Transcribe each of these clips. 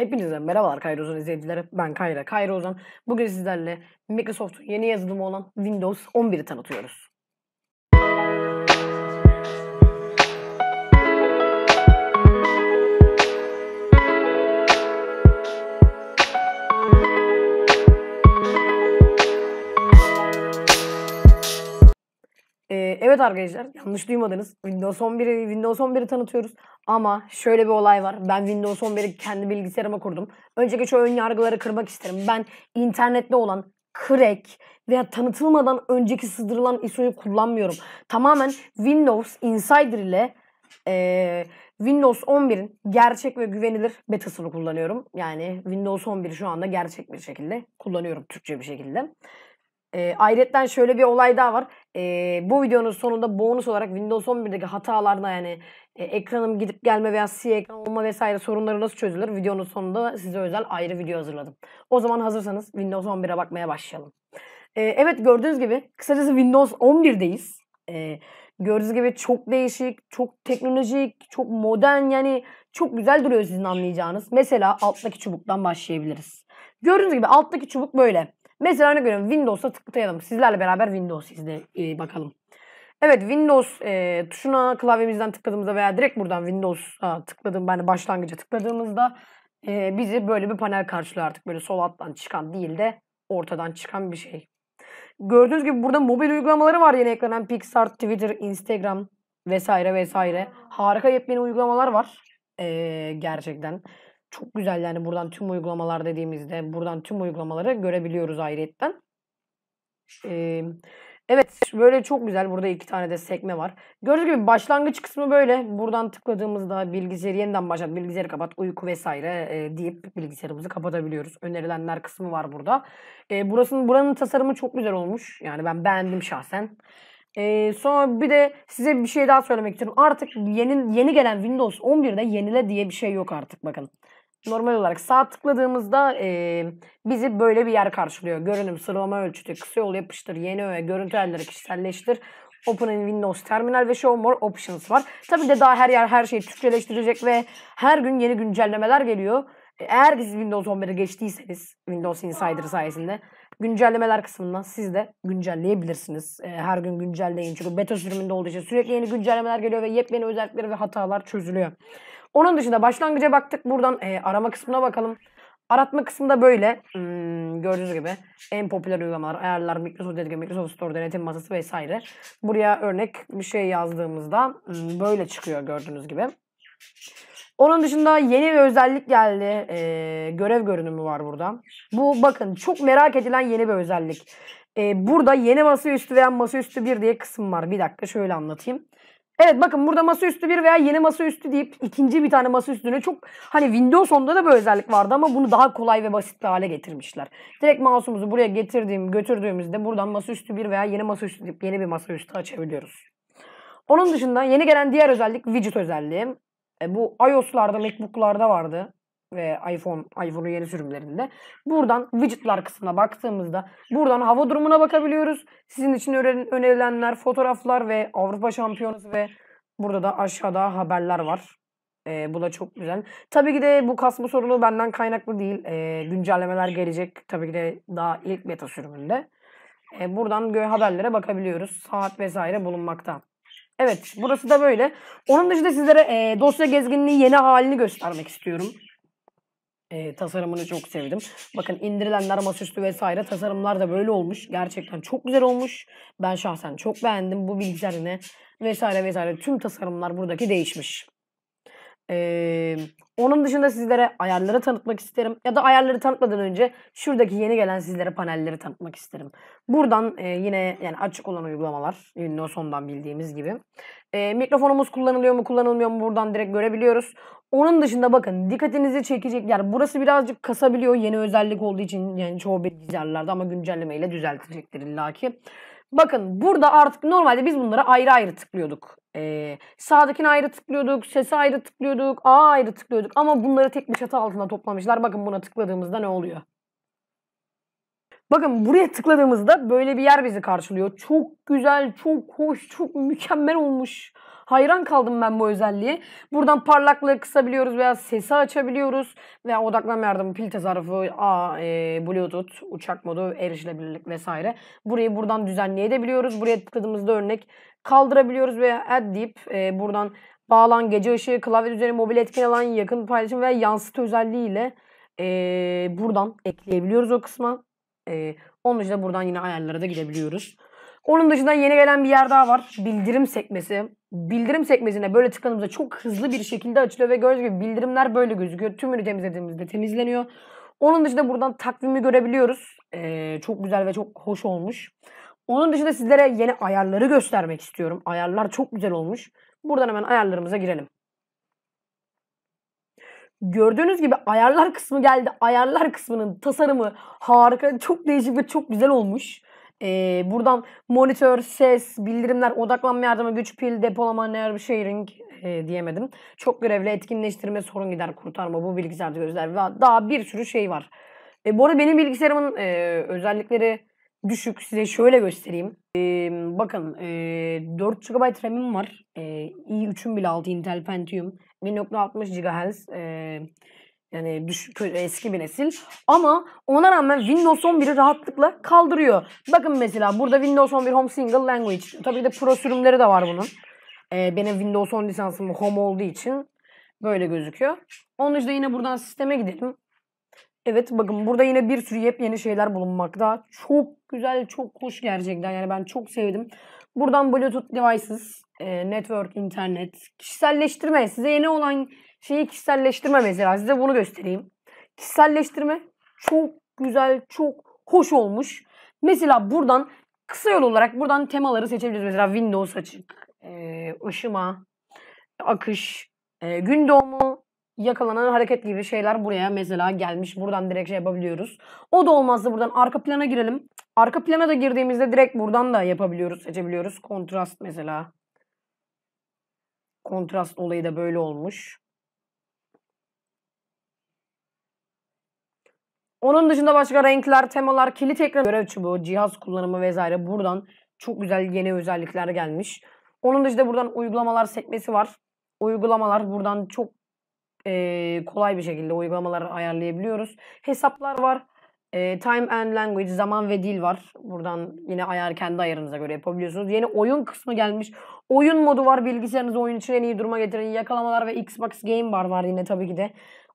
Hepinize merhabalar Kayrozan izleyicileri. Ben Kayra Kayrozan. Bugün sizlerle Microsoft'un yeni yazılımı olan Windows 11'i tanıtıyoruz. evet arkadaşlar yanlış duymadınız. Windows 11'i Windows 11'i tanıtıyoruz. Ama şöyle bir olay var. Ben Windows 11'i kendi bilgisayarıma kurdum. Önceki şu ön yargıları kırmak isterim. Ben internette olan crack veya tanıtılmadan önceki sızdırılan ISO'yu kullanmıyorum. Tamamen Windows Insider ile e, Windows 11'in gerçek ve güvenilir betasını kullanıyorum. Yani Windows 11'i şu anda gerçek bir şekilde kullanıyorum Türkçe bir şekilde. E, ayrıca şöyle bir olay daha var e, bu videonun sonunda bonus olarak Windows 11'deki hatalarına yani e, ekranım gidip gelme veya siyah ekran olma vesaire sorunları nasıl çözülür videonun sonunda size özel ayrı video hazırladım. O zaman hazırsanız Windows 11'e bakmaya başlayalım. E, evet gördüğünüz gibi kısacası Windows 11'deyiz. E, gördüğünüz gibi çok değişik, çok teknolojik, çok modern yani çok güzel duruyor sizin anlayacağınız. Mesela alttaki çubuktan başlayabiliriz. Gördüğünüz gibi alttaki çubuk böyle. Mesela örnek veriyorum Windows'a tıklayalım. Sizlerle beraber Windows izle e, bakalım. Evet Windows e, tuşuna klavyemizden tıkladığımızda veya direkt buradan Windows'a tıkladığım yani başlangıca tıkladığımızda e, bizi böyle bir panel karşılıyor artık. Böyle sol alttan çıkan değil de ortadan çıkan bir şey. Gördüğünüz gibi burada mobil uygulamaları var yeni eklenen Pixar, Twitter, Instagram vesaire vesaire. Harika yepyeni uygulamalar var. Ee, gerçekten çok güzel yani buradan tüm uygulamalar dediğimizde buradan tüm uygulamaları görebiliyoruz ayrıyetten. Ee, evet böyle çok güzel burada iki tane de sekme var. Gördüğünüz gibi başlangıç kısmı böyle. Buradan tıkladığımızda bilgisayarı yeniden başlat, bilgisayarı kapat, uyku vesaire e, deyip bilgisayarımızı kapatabiliyoruz. Önerilenler kısmı var burada. E, burasının buranın tasarımı çok güzel olmuş. Yani ben beğendim şahsen. Ee, sonra bir de size bir şey daha söylemek istiyorum. Artık yeni yeni gelen Windows 11'de yenile diye bir şey yok artık bakın normal olarak sağ tıkladığımızda e, bizi böyle bir yer karşılıyor. Görünüm, sıralama ölçütü, kısa yol yapıştır, yeni öğe, görüntü ayarları kişiselleştir. Open in Windows Terminal ve Show More Options var. Tabii de daha her yer her şeyi Türkçeleştirecek ve her gün yeni güncellemeler geliyor. E, eğer siz Windows 11'e geçtiyseniz Windows Insider sayesinde güncellemeler kısmından siz de güncelleyebilirsiniz. E, her gün güncelleyin çünkü beta sürümünde olduğu için sürekli yeni güncellemeler geliyor ve yepyeni özellikleri ve hatalar çözülüyor. Onun dışında başlangıca baktık. Buradan e, arama kısmına bakalım. Aratma kısmında böyle. Hmm, gördüğünüz gibi en popüler uygulamalar, ayarlar, Microsoft dediğim Microsoft Store denetim masası vesaire. Buraya örnek bir şey yazdığımızda hmm, böyle çıkıyor gördüğünüz gibi. Onun dışında yeni bir özellik geldi. Ee, görev görünümü var burada. Bu bakın çok merak edilen yeni bir özellik. Ee, burada yeni masaüstü veya masaüstü bir diye kısım var. Bir dakika şöyle anlatayım. Evet bakın burada masaüstü bir veya yeni masaüstü deyip ikinci bir tane masaüstüne çok hani Windows 10'da da böyle özellik vardı ama bunu daha kolay ve basit bir hale getirmişler. Direkt mouse'umuzu buraya getirdiğim götürdüğümüzde buradan masaüstü bir veya yeni masaüstü deyip yeni bir masaüstü açabiliyoruz. Onun dışında yeni gelen diğer özellik widget özelliği. E, bu iOS'larda, MacBook'larda vardı ve iPhone, iPhone'un yeni sürümlerinde. Buradan widgetlar kısmına baktığımızda buradan hava durumuna bakabiliyoruz. Sizin için önerilenler, fotoğraflar ve Avrupa Şampiyonası ve burada da aşağıda haberler var. E, bu da çok güzel. Tabii ki de bu kasma sorunu benden kaynaklı değil. E, güncellemeler gelecek. Tabii ki de daha ilk beta sürümünde. E, buradan gö haberlere bakabiliyoruz. Saat vesaire bulunmakta. Evet burası da böyle. Onun dışında sizlere e, dosya gezginliği yeni halini göstermek istiyorum e, tasarımını çok sevdim. Bakın indirilenler masaüstü vesaire tasarımlar da böyle olmuş. Gerçekten çok güzel olmuş. Ben şahsen çok beğendim bu bilgisayar vesaire vesaire tüm tasarımlar buradaki değişmiş. E, onun dışında sizlere ayarları tanıtmak isterim. Ya da ayarları tanıtmadan önce şuradaki yeni gelen sizlere panelleri tanıtmak isterim. Buradan e, yine yani açık olan uygulamalar. Windows'dan bildiğimiz gibi. E, mikrofonumuz kullanılıyor mu kullanılmıyor mu buradan direkt görebiliyoruz. Onun dışında bakın dikkatinizi çekecek yer burası birazcık kasabiliyor yeni özellik olduğu için yani çoğu bilgisayarlarda ama güncellemeyle düzeltecektir illaki. Bakın burada artık normalde biz bunları ayrı ayrı tıklıyorduk. Ee, sağdakini ayrı tıklıyorduk, sesi ayrı tıklıyorduk, A ayrı tıklıyorduk. Ama bunları tek bir çatı altında toplamışlar. Bakın buna tıkladığımızda ne oluyor? Bakın buraya tıkladığımızda böyle bir yer bizi karşılıyor. Çok güzel, çok hoş, çok mükemmel olmuş. Hayran kaldım ben bu özelliğe. Buradan parlaklığı kısabiliyoruz veya sesi açabiliyoruz. Veya odaklanma yardımı, pil tasarrufu, A, e, Bluetooth, uçak modu, erişilebilirlik vesaire. Burayı buradan düzenleyebiliyoruz. Buraya tıkladığımızda örnek kaldırabiliyoruz veya add deyip e, buradan bağlan, gece ışığı, klavye üzeri mobil etkin alan, yakın paylaşım veya yansıtı özelliğiyle e, buradan ekleyebiliyoruz o kısma. Ee, onun dışında buradan yine ayarlara da gidebiliyoruz. Onun dışında yeni gelen bir yer daha var. Bildirim sekmesi. Bildirim sekmesine böyle tıkladığımızda çok hızlı bir şekilde açılıyor ve gördüğünüz gibi bildirimler böyle gözüküyor. Tümünü temizlediğimizde temizleniyor. Onun dışında buradan takvimi görebiliyoruz. Ee, çok güzel ve çok hoş olmuş. Onun dışında sizlere yeni ayarları göstermek istiyorum. Ayarlar çok güzel olmuş. Buradan hemen ayarlarımıza girelim. Gördüğünüz gibi ayarlar kısmı geldi. Ayarlar kısmının tasarımı harika. Çok değişik ve çok güzel olmuş. Ee, buradan monitör, ses, bildirimler, odaklanma yardımı, güç, pil, depolama, nerve sharing e, diyemedim. Çok görevli etkinleştirme, sorun gider, kurtarma, bu bilgisayarda gözler ve daha bir sürü şey var. E, bu arada benim bilgisayarımın e, özellikleri düşük. Size şöyle göstereyim. E, bakın e, 4 GB RAM'im var. E, i3'üm bile 6 Intel Pentium. 1060 GHz e, yani düş, eski bir nesil. Ama ona rağmen Windows 11'i rahatlıkla kaldırıyor. Bakın mesela burada Windows 11 Home Single Language. Tabii de pro sürümleri de var bunun. Ee, benim Windows 10 lisansım Home olduğu için böyle gözüküyor. Onun dışında yine buradan sisteme gidelim. Evet bakın burada yine bir sürü yepyeni şeyler bulunmakta. Çok güzel, çok hoş gerçekten. Yani ben çok sevdim. Buradan Bluetooth devices e, network, internet. Kişiselleştirme. Size yeni olan şeyi kişiselleştirme mesela. Size bunu göstereyim. Kişiselleştirme çok güzel, çok hoş olmuş. Mesela buradan kısa yol olarak buradan temaları seçebiliriz. Mesela Windows açık, e, ışıma, akış, e, gün doğumu, yakalanan hareket gibi şeyler buraya mesela gelmiş. Buradan direkt şey yapabiliyoruz. O da olmazsa buradan arka plana girelim. Arka plana da girdiğimizde direkt buradan da yapabiliyoruz, seçebiliyoruz. Kontrast mesela. Kontrast olayı da böyle olmuş. Onun dışında başka renkler, temalar, kilit ekran, görev çubuğu, cihaz kullanımı vesaire buradan çok güzel yeni özellikler gelmiş. Onun dışında buradan uygulamalar sekmesi var. Uygulamalar buradan çok e, kolay bir şekilde uygulamaları ayarlayabiliyoruz. Hesaplar var. E, time and Language, zaman ve dil var. Buradan yine ayar kendi ayarınıza göre yapabiliyorsunuz. Yeni oyun kısmı gelmiş. Oyun modu var. Bilgisayarınızı oyun için en iyi duruma getiren yakalamalar ve Xbox Game Bar var yine tabii ki de.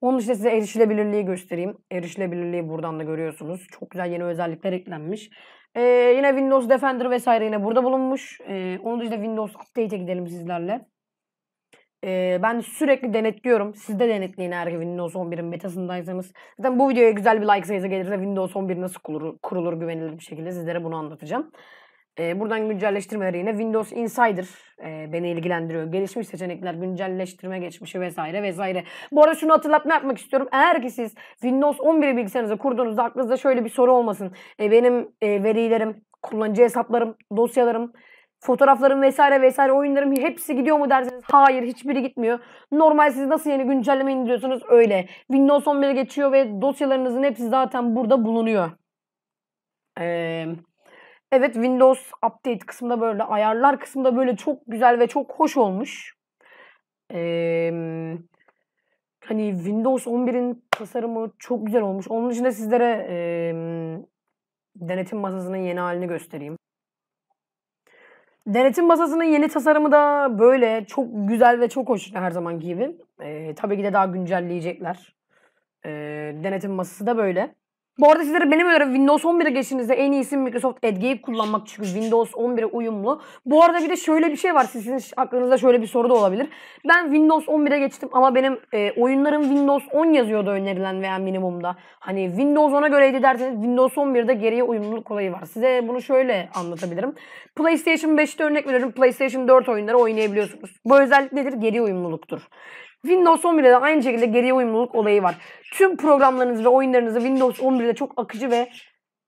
Onun için size erişilebilirliği göstereyim. Erişilebilirliği buradan da görüyorsunuz. Çok güzel yeni özellikler eklenmiş. Ee, yine Windows Defender vesaire yine burada bulunmuş. Ee, onu da Windows Update'e gidelim sizlerle. E, ben sürekli denetliyorum. Siz de denetleyin eğer Windows 11'in metasındaysanız. Zaten bu videoya güzel bir like sayısı gelirse Windows 11 nasıl kurulur, kurulur güvenilir bir şekilde sizlere bunu anlatacağım. E, buradan güncelleştirmeleri yine Windows Insider e, beni ilgilendiriyor. Gelişmiş seçenekler, güncelleştirme geçmişi vesaire vesaire. Bu arada şunu hatırlatma yapmak istiyorum. Eğer ki siz Windows 11 bilgisayarınıza kurduğunuzda aklınızda şöyle bir soru olmasın. E, benim e, verilerim, kullanıcı hesaplarım, dosyalarım fotoğraflarım vesaire vesaire oyunlarım hepsi gidiyor mu derseniz hayır hiçbiri gitmiyor. Normal siz nasıl yeni güncelleme indiriyorsunuz öyle. Windows 11'e geçiyor ve dosyalarınızın hepsi zaten burada bulunuyor. Ee, evet Windows Update kısmında böyle ayarlar kısmında böyle çok güzel ve çok hoş olmuş. Ee, hani Windows 11'in tasarımı çok güzel olmuş. Onun için de sizlere e, denetim masasının yeni halini göstereyim. Denetim masasının yeni tasarımı da böyle çok güzel ve çok hoş her zaman gibi. Ee, tabii ki de daha güncelleyecekler. Ee, denetim masası da böyle. Bu arada sizlere benim önerim Windows 11'e geçtiğinizde en iyisi Microsoft Edge'yi kullanmak çünkü Windows 11'e uyumlu. Bu arada bir de şöyle bir şey var sizin aklınızda şöyle bir soru da olabilir. Ben Windows 11'e geçtim ama benim e, oyunlarım Windows 10 yazıyordu önerilen veya minimumda. Hani Windows 10'a göreydi derseniz Windows 11'de geriye uyumluluk olayı var. Size bunu şöyle anlatabilirim. PlayStation 5'te örnek veriyorum PlayStation 4 oyunları oynayabiliyorsunuz. Bu özellik nedir? Geri uyumluluktur. Windows 11'de de aynı şekilde geriye uyumluluk olayı var. Tüm programlarınızı ve oyunlarınızı Windows 11'de çok akıcı ve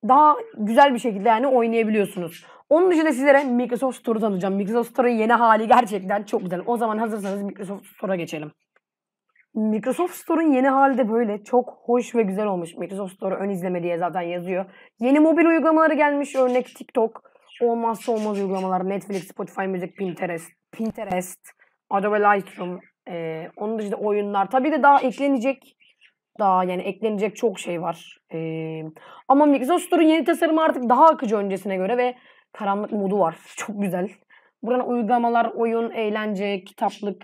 daha güzel bir şekilde yani oynayabiliyorsunuz. Onun dışında sizlere Microsoft Store'u tanıtacağım. Microsoft Store'un yeni hali gerçekten çok güzel. O zaman hazırsanız Microsoft Store'a geçelim. Microsoft Store'un yeni hali de böyle çok hoş ve güzel olmuş. Microsoft Store ön izleme diye zaten yazıyor. Yeni mobil uygulamaları gelmiş. Örnek TikTok, olmazsa olmaz uygulamalar, Netflix, Spotify Müzik, Pinterest, Pinterest, Adobe Lightroom, ee, onun dışında oyunlar. Tabii de daha eklenecek daha yani eklenecek çok şey var. Ee, ama Microsoft yeni tasarımı artık daha akıcı öncesine göre ve karanlık modu var. Çok güzel. Buradan uygulamalar, oyun, eğlence, kitaplık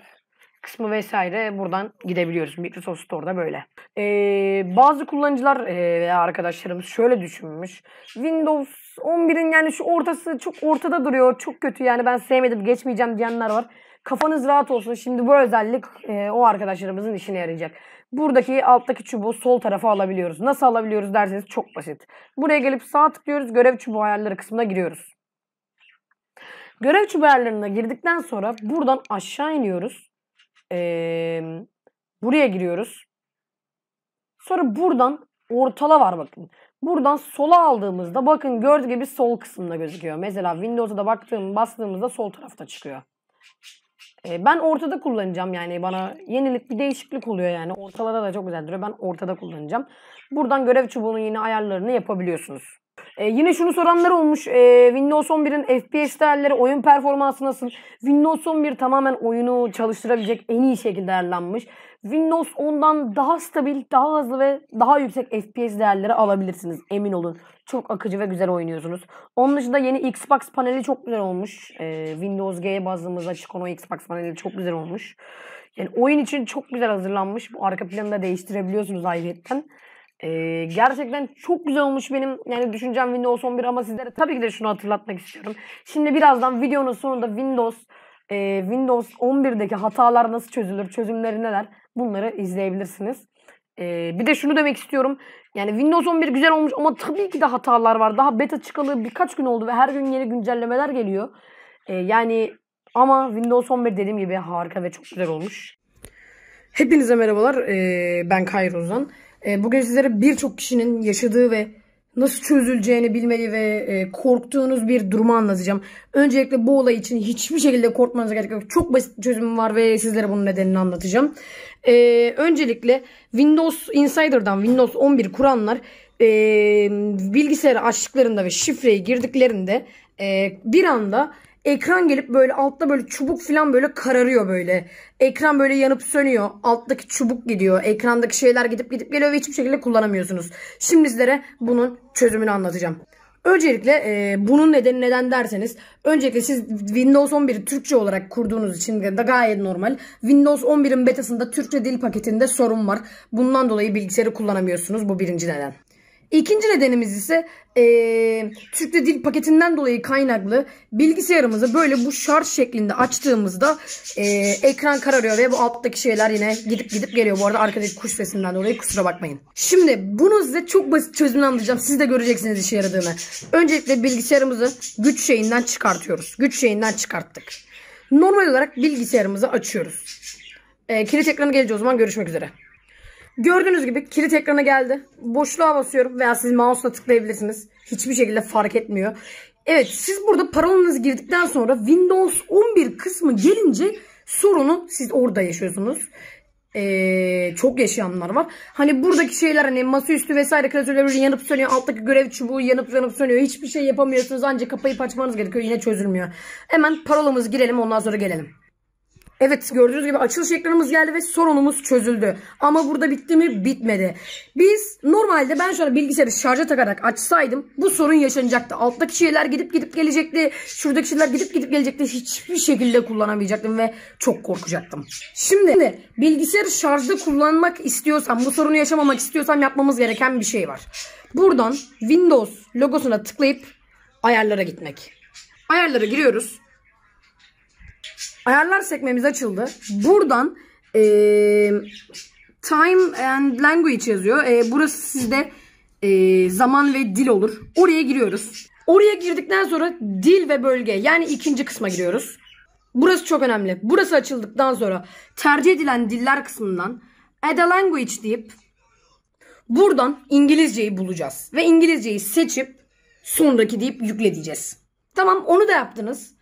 kısmı vesaire buradan gidebiliyoruz. Microsoft Store'da böyle. Ee, bazı kullanıcılar veya arkadaşlarımız şöyle düşünmüş. Windows 11'in yani şu ortası çok ortada duruyor. Çok kötü yani ben sevmedim geçmeyeceğim diyenler var. Kafanız rahat olsun. Şimdi bu özellik e, o arkadaşlarımızın işine yarayacak. Buradaki alttaki çubuğu sol tarafa alabiliyoruz. Nasıl alabiliyoruz derseniz çok basit. Buraya gelip sağ tıklıyoruz. Görev çubuğu ayarları kısmına giriyoruz. Görev çubuğu ayarlarına girdikten sonra buradan aşağı iniyoruz. Ee, buraya giriyoruz. Sonra buradan ortala var bakın. Buradan sola aldığımızda bakın gördüğü gibi sol kısımda gözüküyor. Mesela Windows'a da baktığım bastığımızda sol tarafta çıkıyor. E, ben ortada kullanacağım yani bana yenilik bir değişiklik oluyor yani. Ortalara da çok güzel duruyor. Ben ortada kullanacağım. Buradan görev çubuğunun yine ayarlarını yapabiliyorsunuz. Ee, yine şunu soranlar olmuş. Ee, Windows 11'in FPS değerleri, oyun performansı nasıl? Windows 11 tamamen oyunu çalıştırabilecek en iyi şekilde ayarlanmış. Windows 10'dan daha stabil, daha hızlı ve daha yüksek FPS değerleri alabilirsiniz. Emin olun. Çok akıcı ve güzel oynuyorsunuz. Onun dışında yeni Xbox paneli çok güzel olmuş. Ee, Windows G bazımızda çıkan o Xbox paneli çok güzel olmuş. Yani oyun için çok güzel hazırlanmış. Bu arka planı da değiştirebiliyorsunuz ayrıyetten. Ee, gerçekten çok güzel olmuş benim yani düşüncem Windows 11 ama sizlere tabii ki de şunu hatırlatmak istiyorum. Şimdi birazdan videonun sonunda Windows e, Windows 11'deki hatalar nasıl çözülür, çözümleri neler bunları izleyebilirsiniz. Ee, bir de şunu demek istiyorum. Yani Windows 11 güzel olmuş ama tabii ki de hatalar var. Daha beta çıkalı birkaç gün oldu ve her gün yeni güncellemeler geliyor. Ee, yani ama Windows 11 dediğim gibi harika ve çok güzel olmuş. Hepinize merhabalar. Ee, ben Kayrozan. Ee, bugün sizlere birçok kişinin yaşadığı ve nasıl çözüleceğini bilmediği ve e, korktuğunuz bir durumu anlatacağım. Öncelikle bu olay için hiçbir şekilde korkmanıza gerek yok. Çok basit bir çözümüm var ve sizlere bunun nedenini anlatacağım. Ee, öncelikle Windows Insider'dan Windows 11 kuranlar e, bilgisayarı açtıklarında ve şifreyi girdiklerinde e, bir anda ekran gelip böyle altta böyle çubuk falan böyle kararıyor böyle. Ekran böyle yanıp sönüyor. Alttaki çubuk gidiyor. Ekrandaki şeyler gidip gidip geliyor ve hiçbir şekilde kullanamıyorsunuz. Şimdi sizlere bunun çözümünü anlatacağım. Öncelikle e, bunun nedeni neden derseniz öncelikle siz Windows 11'i Türkçe olarak kurduğunuz için de gayet normal. Windows 11'in betasında Türkçe dil paketinde sorun var. Bundan dolayı bilgisayarı kullanamıyorsunuz. Bu birinci neden. İkinci nedenimiz ise e, Türkçe dil paketinden dolayı kaynaklı bilgisayarımızı böyle bu şarj şeklinde açtığımızda e, ekran kararıyor ve bu alttaki şeyler yine gidip gidip geliyor. Bu arada arkadaki kuş sesinden dolayı kusura bakmayın. Şimdi bunu size çok basit çözümünü anlayacağım. Siz de göreceksiniz işe yaradığını. Öncelikle bilgisayarımızı güç şeyinden çıkartıyoruz. Güç şeyinden çıkarttık. Normal olarak bilgisayarımızı açıyoruz. E, kilit ekranı gelince o zaman görüşmek üzere. Gördüğünüz gibi kilit ekrana geldi. Boşluğa basıyorum veya siz mouse'la tıklayabilirsiniz. Hiçbir şekilde fark etmiyor. Evet siz burada parolanızı girdikten sonra Windows 11 kısmı gelince sorunu siz orada yaşıyorsunuz. Ee, çok yaşayanlar var. Hani buradaki şeyler hani masaüstü vesaire klasörleri yanıp sönüyor. Alttaki görev çubuğu yanıp yanıp sönüyor. Hiçbir şey yapamıyorsunuz. Ancak kapayıp açmanız gerekiyor. Yine çözülmüyor. Hemen parolamızı girelim ondan sonra gelelim. Evet gördüğünüz gibi açılış ekranımız geldi ve sorunumuz çözüldü. Ama burada bitti mi? Bitmedi. Biz normalde ben şu an bilgisayarı şarja takarak açsaydım bu sorun yaşanacaktı. Alttaki şeyler gidip gidip gelecekti. Şuradaki şeyler gidip gidip gelecekti. Hiçbir şekilde kullanamayacaktım ve çok korkacaktım. Şimdi bilgisayarı şarjda kullanmak istiyorsam, bu sorunu yaşamamak istiyorsam yapmamız gereken bir şey var. Buradan Windows logosuna tıklayıp ayarlara gitmek. Ayarlara giriyoruz. Ayarlar sekmemiz açıldı. Buradan e, time and language yazıyor. E, burası sizde e, zaman ve dil olur. Oraya giriyoruz. Oraya girdikten sonra dil ve bölge yani ikinci kısma giriyoruz. Burası çok önemli. Burası açıldıktan sonra tercih edilen diller kısmından add a language deyip buradan İngilizceyi bulacağız. Ve İngilizceyi seçip sonraki deyip yükle diyeceğiz. Tamam onu da yaptınız.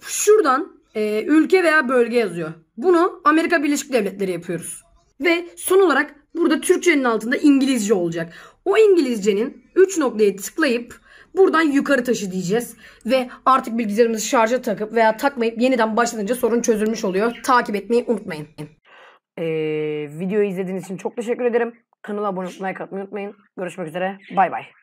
Şuradan e, ülke veya bölge yazıyor. Bunu Amerika Birleşik Devletleri yapıyoruz. Ve son olarak burada Türkçenin altında İngilizce olacak. O İngilizcenin 3 noktaya tıklayıp buradan yukarı taşı diyeceğiz. Ve artık bilgisayarımızı şarja takıp veya takmayıp yeniden başlanınca sorun çözülmüş oluyor. Takip etmeyi unutmayın. Ee, videoyu izlediğiniz için çok teşekkür ederim. Kanala abone olmayı like atmayı unutmayın. Görüşmek üzere. Bay bay.